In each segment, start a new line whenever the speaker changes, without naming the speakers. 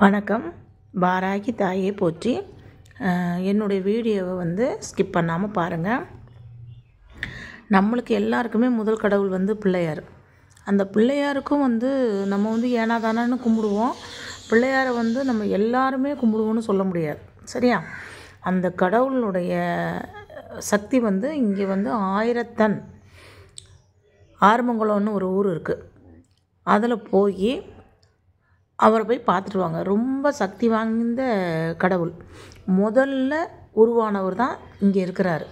வணக்கம் பாராகி தாயை போற்றி என்னுடைய வீடியோவை வந்து ஸ்கிப் பண்ணாமல் பாருங்கள் நம்மளுக்கு எல்லாருக்குமே முதல் கடவுள் வந்து பிள்ளையார் அந்த பிள்ளையாருக்கும் வந்து நம்ம வந்து ஏனாதானு கும்பிடுவோம் பிள்ளையாரை வந்து நம்ம எல்லாருமே கும்பிடுவோம்னு சொல்ல முடியாது சரியா அந்த கடவுளுடைய சக்தி வந்து இங்கே வந்து ஆயிரத்தன் ஆறுமங்குளம்னு ஒரு ஊர் இருக்குது அதில் போய் அவரை போய் பார்த்துட்டு வாங்க ரொம்ப சக்தி வாய்ந்த கடவுள் முதல்ல உருவானவர் தான் இங்கே இருக்கிறாரு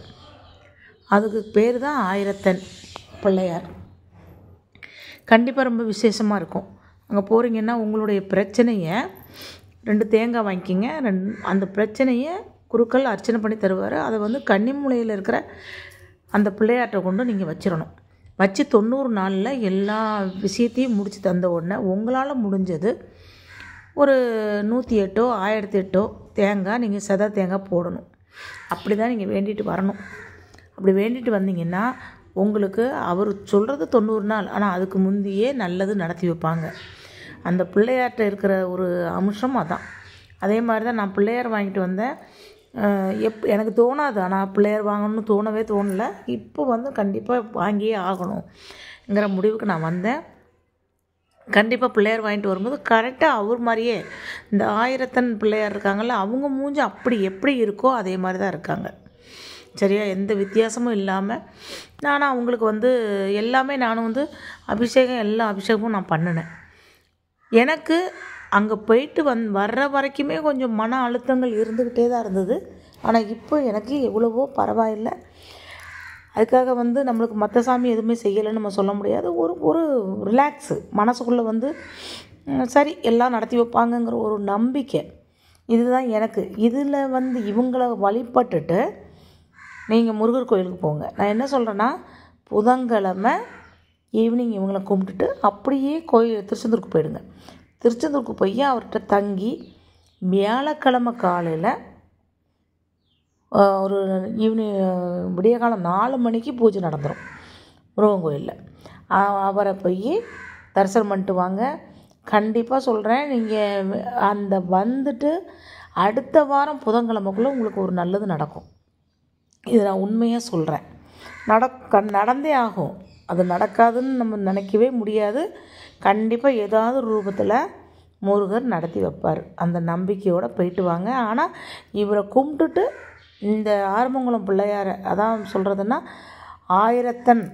அதுக்கு பேர் தான் ஆயிரத்தன் பிள்ளையார் கண்டிப்பாக ரொம்ப விசேஷமாக இருக்கும் அங்கே போகிறீங்கன்னா உங்களுடைய பிரச்சனையை ரெண்டு தேங்காய் வாங்கிக்கிங்க ரெண் அந்த பிரச்சனையை குருக்கள் அர்ச்சனை பண்ணி தருவார் அதை வந்து கன்னிமூலையில் இருக்கிற அந்த பிள்ளையாட்டை கொண்டு நீங்கள் வச்சிடணும் வச்சு தொண்ணூறு நாளில் எல்லா விஷயத்தையும் முடித்து தந்த உடனே உங்களால் முடிஞ்சது ஒரு நூற்றி எட்டோ ஆயிரத்தி எட்டோ தேங்காய் நீங்கள் சத தேங்காய் போடணும் அப்படி தான் நீங்கள் வேண்டிட்டு வரணும் அப்படி வேண்டிட்டு வந்தீங்கன்னா உங்களுக்கு அவர் சொல்கிறது தொண்ணூறு நாள் ஆனால் அதுக்கு முந்தையே நல்லது நடத்தி வைப்பாங்க அந்த பிள்ளையார்கிட்ட இருக்கிற ஒரு அம்சம் அதான் அதே மாதிரி தான் நான் பிள்ளையார் வாங்கிட்டு வந்தேன் எப் எனக்கு தோணாது ஆனால் பிள்ளையார் வாங்கணும்னு தோணவே தோணலை இப்போ வந்து கண்டிப்பாக வாங்கியே ஆகணும்ங்கிற முடிவுக்கு நான் வந்தேன் கண்டிப்பாக பிள்ளையார் வாங்கிட்டு வரும்போது கரெக்டாக அவர் மாதிரியே இந்த ஆயிரத்தன் பிள்ளையார் இருக்காங்கள்ல அவங்க மூஞ்சி அப்படி எப்படி இருக்கோ அதே மாதிரி தான் இருக்காங்க சரியா எந்த வித்தியாசமும் இல்லாமல் நானும் அவங்களுக்கு வந்து எல்லாமே நானும் வந்து அபிஷேகம் எல்லா அபிஷேகமும் நான் பண்ணினேன் எனக்கு அங்கே போயிட்டு வந் வர்ற வரைக்குமே கொஞ்சம் மன அழுத்தங்கள் இருந்துக்கிட்டே தான் இருந்தது ஆனால் இப்போ எனக்கு எவ்வளவோ பரவாயில்லை அதுக்காக வந்து நம்மளுக்கு மற்ற சாமி எதுவுமே செய்யலைன்னு நம்ம சொல்ல முடியாது ஒரு ஒரு ரிலாக்ஸு மனசுக்குள்ளே வந்து சரி எல்லாம் நடத்தி வைப்பாங்கங்கிற ஒரு நம்பிக்கை இதுதான் எனக்கு இதில் வந்து இவங்கள வழிபட்டுட்டு நீங்கள் முருகர் கோயிலுக்கு போங்க நான் என்ன சொல்கிறேன்னா புதன்கிழமை ஈவினிங் இவங்களை கும்பிட்டுட்டு அப்படியே கோயில் திருச்செந்தூருக்கு போயிடுங்க திருச்செந்தூருக்கு போய் அவர்கிட்ட தங்கி வியாழக்கிழமை காலையில் ஒரு ஈவினிங் விடியற்காலம் நாலு மணிக்கு பூஜை நடந்துடும் முருகன் கோயிலில் அவரை போய் தரிசனம் பண்ணிட்டு வாங்க கண்டிப்பாக சொல்கிறேன் நீங்கள் அந்த வந்துட்டு அடுத்த வாரம் புதன்கிழமைக்குள்ளே உங்களுக்கு ஒரு நல்லது நடக்கும் இது நான் உண்மையாக சொல்கிறேன் நடக்க நடந்தே ஆகும் அது நடக்காதுன்னு நம்ம நினைக்கவே முடியாது கண்டிப்பாக ஏதாவது ரூபத்தில் முருகர் நடத்தி வைப்பார் அந்த நம்பிக்கையோடு போயிட்டு வாங்க ஆனால் இவரை கும்பிட்டுட்டு இந்த ஆறுமங்கலம் பிள்ளையாரை அதான் சொல்கிறதுன்னா ஆயிரத்தன்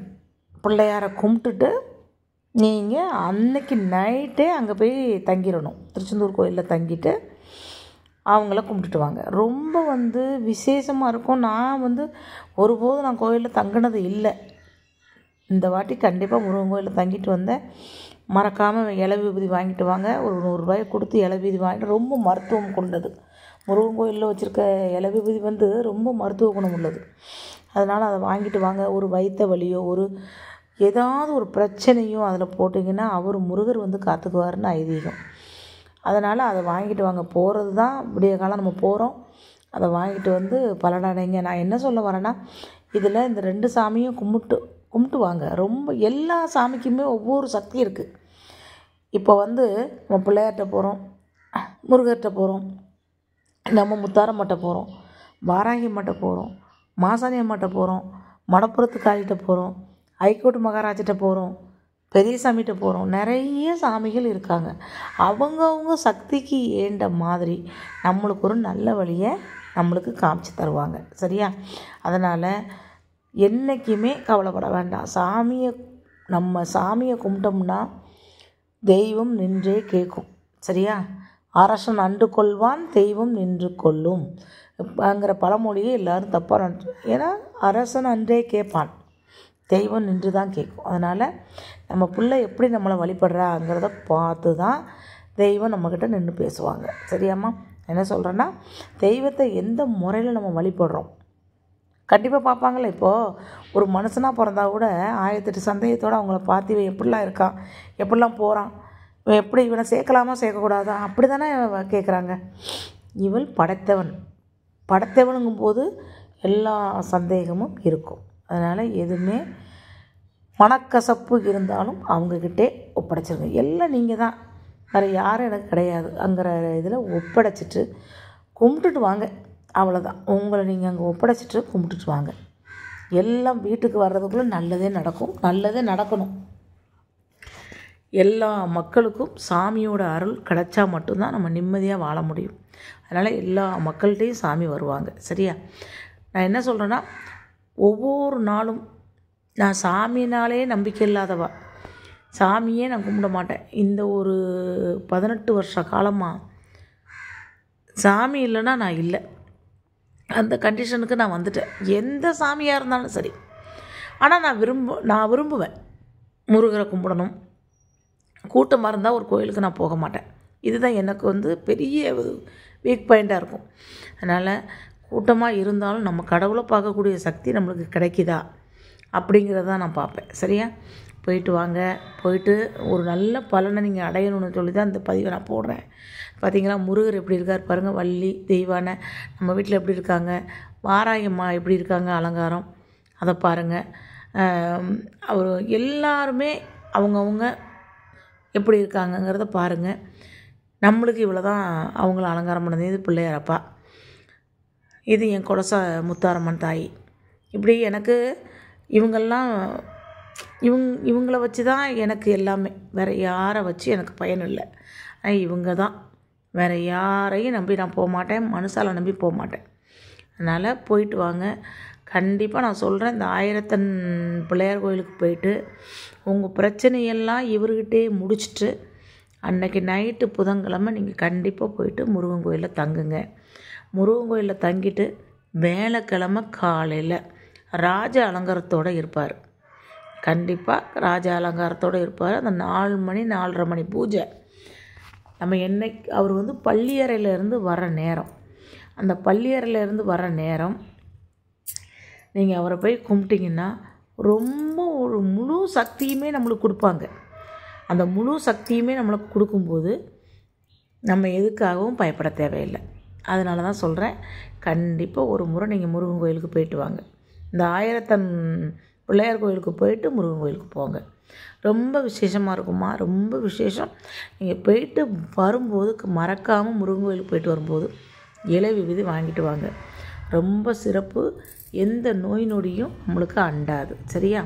பிள்ளையாரை கும்பிட்டுட்டு நீங்கள் அன்னைக்கு நைட்டே அங்கே போய் தங்கிடணும் திருச்செந்தூர் கோயிலில் தங்கிட்டு அவங்கள கும்பிட்டுட்டு வாங்க ரொம்ப வந்து விசேஷமாக இருக்கும் நான் வந்து ஒருபோதும் நான் கோயிலில் தங்கினது இல்லை இந்த வாட்டி கண்டிப்பாக முருகன் கோயிலில் தங்கிட்டு வந்தேன் மறக்காமல் இலை வாங்கிட்டு வாங்க ஒரு நூறுரூவாயை கொடுத்து இலை வாங்கிட்டு ரொம்ப மருத்துவம் கொண்டது முருகன் கோயிலில் வச்சுருக்க இலை வந்து ரொம்ப மருத்துவ குணம் உள்ளது அதனால் அதை வாங்கிட்டு வாங்க ஒரு வயிற்ற வலியோ ஒரு ஏதாவது ஒரு பிரச்சனையோ அதில் போட்டிங்கன்னா அவர் முருகர் வந்து காத்துக்குவார்னு ஐதீகம் அதனால் அதை வாங்கிட்டு வாங்க போகிறது தான் விடிய காலம் நம்ம போகிறோம் அதை வாங்கிட்டு வந்து பலனடைங்க நான் என்ன சொல்ல வரேன்னா இதில் இந்த ரெண்டு சாமியும் கும்பிட்டு கும்பிட்டு வாங்க ரொம்ப எல்லா சாமிக்குமே ஒவ்வொரு சக்தி இருக்குது இப்போ வந்து நம்ம பிள்ளையார்கிட்ட போகிறோம் முருகர்கிட்ட போகிறோம் நம்ம மட்டை போகிறோம் வாராகி மட்டை போகிறோம் மாசாணி மட்டை போகிறோம் மடப்புறத்து காலிகிட்ட போகிறோம் ஐகோர்ட் மகாராஜிட்ட போகிறோம் சாமிகிட்ட போகிறோம் நிறைய சாமிகள் இருக்காங்க அவங்கவுங்க சக்திக்கு ஏண்ட மாதிரி நம்மளுக்கு ஒரு நல்ல வழியை நம்மளுக்கு காமிச்சு தருவாங்க சரியா அதனால் என்றைக்குமே கவலைப்பட வேண்டாம் சாமியை நம்ம சாமியை கும்பிட்டோம்னா தெய்வம் நின்றே கேட்கும் சரியா அரசன் அன்று கொள்வான் தெய்வம் நின்று கொள்ளும் அங்கிற பழமொழியை எல்லோரும் தப்பாக நினச்சி ஏன்னா அரசன் அன்றே கேட்பான் தெய்வம் நின்று தான் கேட்கும் அதனால் நம்ம பிள்ளை எப்படி நம்மளை வழிபடுறாங்கிறத பார்த்து தான் தெய்வம் நம்மக்கிட்ட நின்று பேசுவாங்க சரியாம்மா என்ன சொல்கிறேன்னா தெய்வத்தை எந்த முறையில் நம்ம வழிபடுறோம் கண்டிப்பாக பார்ப்பாங்களே இப்போது ஒரு மனுஷனாக பிறந்தா கூட ஆயிரத்தெட்டு சந்தேகத்தோடு அவங்கள பார்த்து எப்படிலாம் இருக்கான் எப்படிலாம் போகிறான் எப்படி இவனை சேர்க்கலாமா சேர்க்கக்கூடாதா அப்படி தானே கேட்குறாங்க இவள் படைத்தவன் படைத்தவனுங்கும் போது எல்லா சந்தேகமும் இருக்கும் அதனால் எதுவுமே மனக்கசப்பு இருந்தாலும் அவங்கக்கிட்டே ஒப்படைச்சிருங்க எல்லாம் நீங்கள் தான் வேறு யாரும் எனக்கு கிடையாது அங்கிற இதில் ஒப்படைச்சிட்டு கும்பிட்டுட்டு வாங்க அவ்வளோதான் உங்களை நீங்கள் அங்கே ஒப்படைச்சிட்டு கும்பிட்டுட்டு வாங்க எல்லாம் வீட்டுக்கு வர்றதுக்குள்ளே நல்லதே நடக்கும் நல்லதே நடக்கணும் எல்லா மக்களுக்கும் சாமியோட அருள் கிடச்சா மட்டும்தான் நம்ம நிம்மதியாக வாழ முடியும் அதனால் எல்லா மக்கள்கிட்டையும் சாமி வருவாங்க சரியா நான் என்ன சொல்கிறேன்னா ஒவ்வொரு நாளும் நான் சாமினாலே நம்பிக்கை இல்லாதவா சாமியே நான் கும்பிட மாட்டேன் இந்த ஒரு பதினெட்டு வருஷ காலமாக சாமி இல்லைன்னா நான் இல்லை அந்த கண்டிஷனுக்கு நான் வந்துட்டேன் எந்த சாமியாக இருந்தாலும் சரி ஆனால் நான் விரும்ப நான் விரும்புவேன் முருகரை கும்பிடணும் கூட்டமாக இருந்தால் ஒரு கோயிலுக்கு நான் போக மாட்டேன் இதுதான் எனக்கு வந்து பெரிய வீக் பாயிண்ட்டாக இருக்கும் அதனால் கூட்டமாக இருந்தாலும் நம்ம கடவுளை பார்க்கக்கூடிய சக்தி நம்மளுக்கு கிடைக்குதா அப்படிங்கிறதான் நான் பார்ப்பேன் சரியா போயிட்டு வாங்க போயிட்டு ஒரு நல்ல பலனை நீங்கள் அடையணும்னு சொல்லி தான் இந்த பதிவை நான் போடுறேன் பார்த்தீங்களா முருகர் எப்படி இருக்கார் பாருங்கள் வள்ளி தெய்வான நம்ம வீட்டில் எப்படி இருக்காங்க வாராயம்மா எப்படி இருக்காங்க அலங்காரம் அதை பாருங்கள் அவர் எல்லாருமே அவங்கவுங்க எப்படி இருக்காங்கங்கிறத பாருங்கள் நம்மளுக்கு இவ்வளோ தான் அவங்கள அலங்காரம் பண்ணது இது பிள்ளையாரப்பா இது என் குலச முத்தாரம்மன் தாய் இப்படி எனக்கு இவங்கெல்லாம் இவங் இவங்கள வச்சு தான் எனக்கு எல்லாமே வேறு யாரை வச்சு எனக்கு பயன் இல்லை இவங்க தான் வேறு யாரையும் நம்பி நான் போக மாட்டேன் மனுஷால் நம்பி போக மாட்டேன் அதனால் போயிட்டு வாங்க கண்டிப்பாக நான் சொல்கிறேன் இந்த ஆயிரத்தன் பிள்ளையார் கோயிலுக்கு போயிட்டு உங்கள் பிரச்சனையெல்லாம் இவர்கிட்டே முடிச்சுட்டு அன்னைக்கு நைட்டு புதன்கிழமை நீங்கள் கண்டிப்பாக போயிட்டு முருகன் கோயிலில் தங்குங்க முருகன் கோயிலில் தங்கிட்டு வேலைக்கிழமை காலையில் ராஜ அலங்காரத்தோடு இருப்பார் கண்டிப்பாக ராஜ அலங்காரத்தோடு இருப்பார் அந்த நாலு மணி நாலரை மணி பூஜை நம்ம என்னைக்கு அவர் வந்து பள்ளியறையிலேருந்து வர நேரம் அந்த பள்ளியறையிலேருந்து வர நேரம் நீங்கள் அவரை போய் கும்பிட்டிங்கன்னா ரொம்ப ஒரு முழு சக்தியுமே நம்மளுக்கு கொடுப்பாங்க அந்த முழு சக்தியுமே நம்மளுக்கு கொடுக்கும்போது நம்ம எதுக்காகவும் பயப்பட தேவையில்லை அதனால தான் சொல்கிறேன் கண்டிப்பாக ஒரு முறை நீங்கள் முருகன் கோயிலுக்கு போயிட்டு வாங்க இந்த ஆயிரத்தன் பிள்ளையார் கோயிலுக்கு போயிட்டு முருகன் கோயிலுக்கு போங்க ரொம்ப விசேஷமாக இருக்குமா ரொம்ப விசேஷம் நீங்கள் போயிட்டு வரும்போது மறக்காமல் முருகன் கோயிலுக்கு போயிட்டு வரும்போது இலை விதி வாங்கிட்டு வாங்க ரொம்ப சிறப்பு எந்த நோய் நொடியும் நம்மளுக்கு அண்டாது சரியா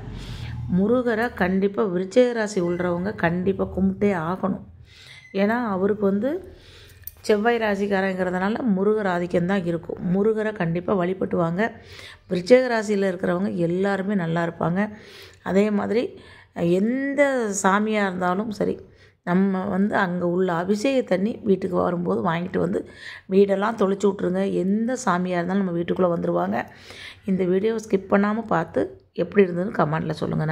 முருகரை கண்டிப்பாக விருச்சக ராசி உள்ளவங்க கண்டிப்பாக கும்பிட்டே ஆகணும் ஏன்னா அவருக்கு வந்து செவ்வாய் ராசிக்காரங்கிறதுனால முருகர் ஆதிக்கம் தான் இருக்கும் முருகரை கண்டிப்பாக வழிபட்டுவாங்க விருச்சக ராசியில் இருக்கிறவங்க எல்லாருமே நல்லா இருப்பாங்க அதே மாதிரி எந்த சாமியாக இருந்தாலும் சரி நம்ம வந்து அங்கே உள்ள அபிஷேக தண்ணி வீட்டுக்கு வரும்போது வாங்கிட்டு வந்து வீடெல்லாம் தொளிச்சு விட்ருங்க எந்த சாமியாக இருந்தாலும் நம்ம வீட்டுக்குள்ளே வந்துடுவாங்க இந்த வீடியோவை ஸ்கிப் பண்ணாமல் பார்த்து எப்படி இருந்ததுன்னு கமெண்டில் சொல்லுங்கள்